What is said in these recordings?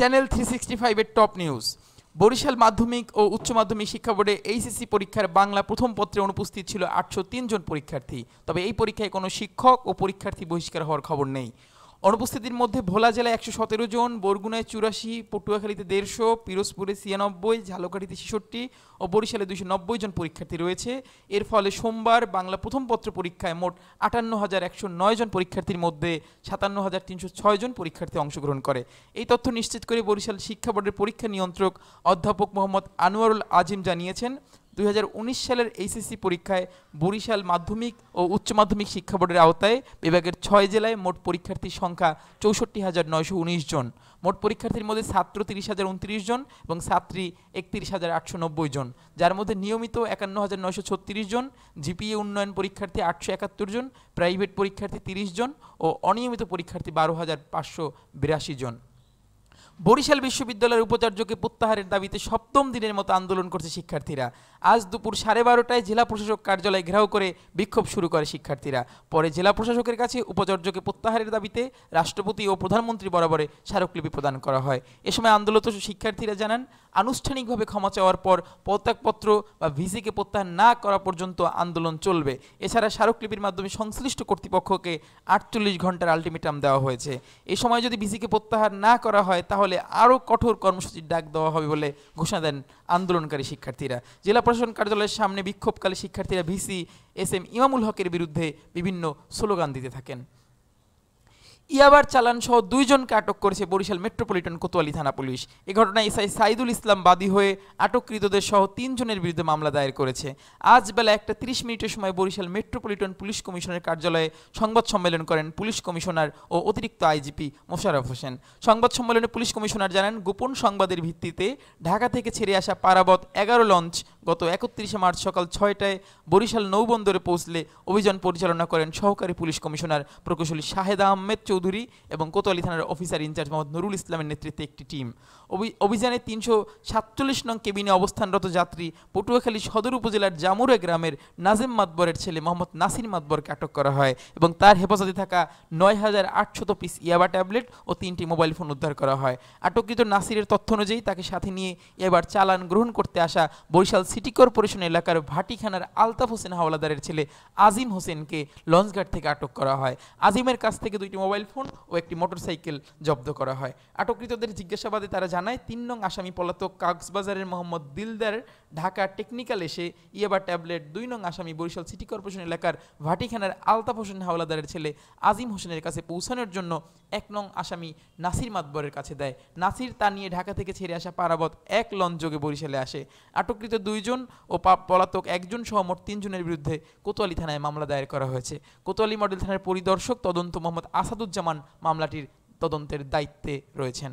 channel three sixty ফাইভের top news Barishal মাধ্যমিক ও উচ্চ মাধ্যমিক শিক্ষা বোর্ডে এইচএসসি পরীক্ষার বাংলা প্রথম পত্রে অনুপস্থিত ছিল আটশো জন পরীক্ষার্থী তবে এই পরীক্ষায় কোনো শিক্ষক ও পরীক্ষার্থী বহিষ্কার হওয়ার খবর নেই অনুপস্থিতির মধ্যে ভোলা জেলায় একশো সতেরো জন বরগুনায় চুরাশি পটুয়াখালীতে দেড়শো পিরোজপুরে ছিয়ানব্বই ঝালকাঠিতে ছেষট্টি ও বরিশালে দুশো নব্বই জন পরীক্ষার্থী রয়েছে এর ফলে সোমবার বাংলা প্রথম পত্র পরীক্ষায় মোট আটান্ন হাজার একশো নয় জন পরীক্ষার্থীর মধ্যে সাতান্ন হাজার তিনশো ছয় জন পরীক্ষার্থী অংশগ্রহণ করে এই তথ্য নিশ্চিত করে বরিশাল শিক্ষা বোর্ডের পরীক্ষা নিয়ন্ত্রক অধ্যাপক মোহাম্মদ আনোয়ারুল আজিম জানিয়েছেন দুই সালের এইচএসসি পরীক্ষায় বরিশাল মাধ্যমিক ও উচ্চ মাধ্যমিক শিক্ষা বোর্ডের আওতায় বিভাগের ছয় জেলায় মোট পরীক্ষার্থীর সংখ্যা চৌষট্টি হাজার নয়শো উনিশ জন মোট পরীক্ষার্থীর মধ্যে ছাত্র তিরিশ হাজার উনত্রিশ জন এবং ছাত্রী একত্রিশ হাজার আটশো নব্বই জন যার মধ্যে নিয়মিত একান্ন হাজার নয়শো ছত্রিশ জন জিপিএ উন্নয়ন পরীক্ষার্থী আটশো একাত্তর জন প্রাইভেট পরীক্ষার্থী তিরিশ জন ও অনিয়মিত পরীক্ষার্থী বারো হাজার পাঁচশো বিরাশি জন বরিশাল বিশ্ববিদ্যালয়ের উপাচার্যকে প্রত্যাহারের দাবিতে সপ্তম দিনের মতো আন্দোলন করছে শিক্ষার্থীরা আজ দুপুর সাড়ে বারোটায় জেলা প্রশাসক কার্যালয় ঘেরাও করে বিক্ষোভ শুরু করে শিক্ষার্থীরা পরে জেলা প্রশাসকের কাছে উপাচার্যকে প্রত্যাহারের দাবিতে রাষ্ট্রপতি ও প্রধানমন্ত্রী বরাবরে স্মারকলিপি প্রদান করা হয় এ সময় আন্দোলত শিক্ষার্থীরা জানান আনুষ্ঠানিকভাবে ক্ষমা চাওয়ার পর পদত্যাগপত্র বা ভিসিকে প্রত্যাহার না করা পর্যন্ত আন্দোলন চলবে এছাড়া স্মারকলিপির মাধ্যমে সংশ্লিষ্ট কর্তৃপক্ষকে আটচল্লিশ ঘন্টার আলটিমেটাম দেওয়া হয়েছে এ সময় যদি ভিসিকে প্রত্যাহার না করা হয় তাহলে ফলে আরও কঠোর কর্মসূচির ডাক দেওয়া হবে বলে ঘোষণা দেন আন্দোলনকারী শিক্ষার্থীরা জেলা প্রশাসন কার্যালয়ের সামনে বিক্ষোভকালে শিক্ষার্থীরা ভিসি এস এম ইমামুল হকের বিরুদ্ধে বিভিন্ন স্লোগান দিতে থাকেন ইয়াবার চালানসহ দুইজনকে আটক করেছে বরিশাল মেট্রোপলিটন কোতোয়ালি থানা পুলিশ এ ঘটনায় এসআই সাইদুল ইসলাম বাদী হয়ে আটককৃতদের সহ তিনজনের বিরুদ্ধে মামলা দায়ের করেছে আজ বেলা একটা তিরিশ মিনিটের সময় বরিশাল মেট্রোপলিটন পুলিশ কমিশনের কার্যালয়ে সংবাদ সম্মেলন করেন পুলিশ কমিশনার ও অতিরিক্ত আইজিপি মোশারফ হোসেন সংবাদ সম্মেলনে পুলিশ কমিশনার জানান গোপন সংবাদের ভিত্তিতে ঢাকা থেকে ছেড়ে আসা পারাবত এগারো লঞ্চ গত একত্রিশে মার্চ সকাল ছয়টায় বরিশাল নৌবন্দরে পৌঁছলে অভিযান পরিচালনা করেন সহকারী পুলিশ কমিশনার প্রকৌশলী শাহেদা আহমেদ চৌধুরী এবং কোতোয়ালি থানার অফিসার ইনচার্জ মোহাম্মদ নুরুল ইসলামের নেতৃত্বে একটি টিম অভিযানে তিনশো সাতচল্লিশ নং কেবিনে অবস্থানরত যাত্রী পটুয়াখালী সদর উপজেলার জামুরে গ্রামের নাজিম মাতবরের ছেলে মোহাম্মদ নাসির মাতবরকে আটক করা হয় এবং তার হেফাজতে থাকা নয় হাজার আটশত পিস ইয়াবা ট্যাবলেট ও তিনটি মোবাইল ফোন উদ্ধার করা হয় আটককৃত নাসিরের তথ্য অনুযায়ী তাকে সাথে নিয়ে এবার চালান গ্রহণ করতে আসা বরিশাল সিটি কর্পোরেশন এলাকার ভাটিখানার আলতাফ হোসেন হাওলাদারের ছেলে আজিম হোসেনকে লঞ্চঘাট থেকে আটক করা হয় আজিমের কাছ থেকে দুইটি মোবাইল ফোন ও একটি মোটরসাইকেল জব্দ করা হয় আটককৃতদের জিজ্ঞাসাবাদে তারা জানায় তিন নং আসামি পলাতক কাগজবাজারের মোহাম্মদ দিলদার ঢাকা টেকনিক্যাল এসে ইয়াবা ট্যাবলেট দুই নং আসামি বরিশাল সিটি কর্পোরেশন এলাকার ভাটিখানার আলতাফ হোসেন হাওলাদারের ছেলে আজিম হোসেনের কাছে পৌঁছানোর জন্য এক নং আসামি নাসির মাতবরের কাছে দেয় নাসির তা নিয়ে ঢাকা থেকে ছেড়ে আসা পারাবত এক লঞ্চ যোগে বরিশালে আসে আটককৃত দুই দুইজন ও পলাতক একজন সহ মোট তিনজনের বিরুদ্ধে কোতোয়ালি থানায় মামলা দায়ের করা হয়েছে কোতোয়ালি মডেল থানার পরিদর্শক তদন্ত মোহাম্মদ আসাদুজ্জামান মামলাটির তদন্তের দায়িত্বে রয়েছেন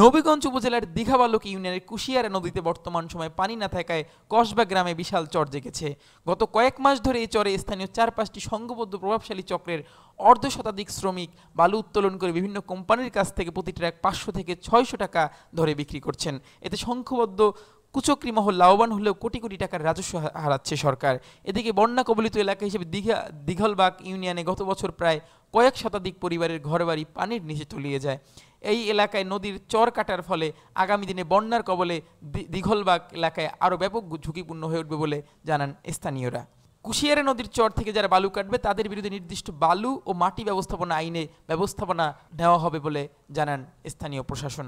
নবীগঞ্জ উপজেলার দীঘাবালক ইউনিয়নের কুশিয়ারা নদীতে বর্তমান সময় পানি না থাকায় কসবা গ্রামে বিশাল চর জেগেছে গত কয়েক মাস ধরে এই চরে স্থানীয় চার পাঁচটি সংঘবদ্ধ প্রভাবশালী চক্রের অর্ধ শতাধিক শ্রমিক বালু উত্তোলন করে বিভিন্ন কোম্পানির কাছ থেকে প্রতি এক পাঁচশো থেকে ছয়শো টাকা ধরে বিক্রি করছেন এতে সংঘবদ্ধ কুচক্রি মহল লাভবান হলেও কোটি কোটি টাকার রাজস্ব হারাচ্ছে সরকার এদিকে বন্যা কবলিত এলাকা হিসেবে দীঘা দীঘলবাগ ইউনিয়নে গত বছর প্রায় কয়েক শতাধিক পরিবারের ঘরবাড়ি পানির নিচে তলিয়ে যায় এই এলাকায় নদীর চর কাটার ফলে আগামী দিনে বন্যার কবলে দীঘলবাগ এলাকায় আরও ব্যাপক ঝুঁকিপূর্ণ হয়ে উঠবে বলে জানান স্থানীয়রা কুশিয়ারা নদীর চর থেকে যারা বালু কাটবে তাদের বিরুদ্ধে নির্দিষ্ট বালু ও মাটি ব্যবস্থাপনা আইনে ব্যবস্থাপনা নেওয়া হবে বলে জানান স্থানীয় প্রশাসন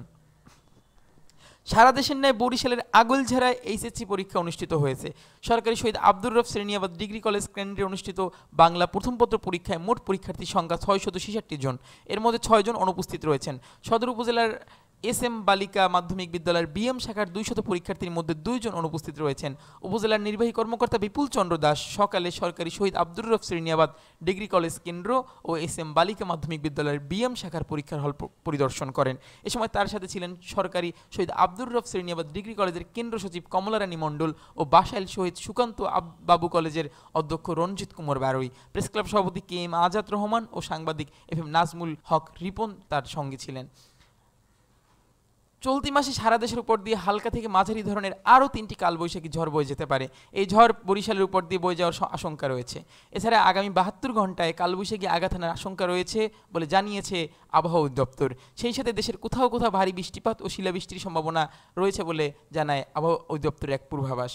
সারা দেশের ন্যায় বরিশালের আগলঝেরায় এইচএসসি পরীক্ষা অনুষ্ঠিত হয়েছে সরকারি শহীদ আব্দুর রফ শ্রেণিয়াবাদ ডিগ্রি কলেজ কেন্দ্রে অনুষ্ঠিত বাংলা প্রথমপত্র পরীক্ষায় মোট পরীক্ষার্থীর সংখ্যা ছয়শত ছেষট্টি জন এর মধ্যে ছয়জন অনুপস্থিত রয়েছেন সদর উপজেলার এস এম বালিকা মাধ্যমিক বিদ্যালয়ের বিএম শাখার দুই শত পরীক্ষার্থীর মধ্যে দুইজন অনুপস্থিত রয়েছেন উপজেলার নির্বাহী কর্মকর্তা বিপুল চন্দ্র দাস সকালে সরকারি শহীদ আব্দুর রফ শ্রীনিয়াবাদ ডিগ্রি কলেজ কেন্দ্র ও এস এম বালিকা মাধ্যমিক বিদ্যালয়ের বিএম শাখার পরীক্ষার হল পরিদর্শন করেন এ সময় তার সাথে ছিলেন সরকারি শহীদ আব্দুর রফ শ্রীনিয়াবাদ ডিগ্রি কলেজের কেন্দ্র সচিব কমলারানী মণ্ডল ও বাসাইল শহীদ সুকান্ত বাবু কলেজের অধ্যক্ষ রঞ্জিত কুমার বারুই প্রেস ক্লাব সভাপতি কে এম আজাদ রহমান ও সাংবাদিক এফ এম নাজমুল হক রিপন তার সঙ্গে ছিলেন চলতি মাসে সারা দেশের উপর দিয়ে হালকা থেকে মাঝারি ধরনের আরও তিনটি কালবৈশাখী ঝড় বয়ে যেতে পারে এই ঝড় বরিশালের উপর দিয়ে বয়ে যাওয়ার আশঙ্কা রয়েছে এছাড়া আগামী বাহাত্তর ঘন্টায় কালবৈশাখী আঘাত হানার আশঙ্কা রয়েছে বলে জানিয়েছে আবহাওয়া অধিদপ্তর সেই সাথে দেশের কোথাও কোথাও ভারী বৃষ্টিপাত ও শিলাবৃষ্টির সম্ভাবনা রয়েছে বলে জানায় আবহাওয়া অধিদপ্তরের এক পূর্বাভাস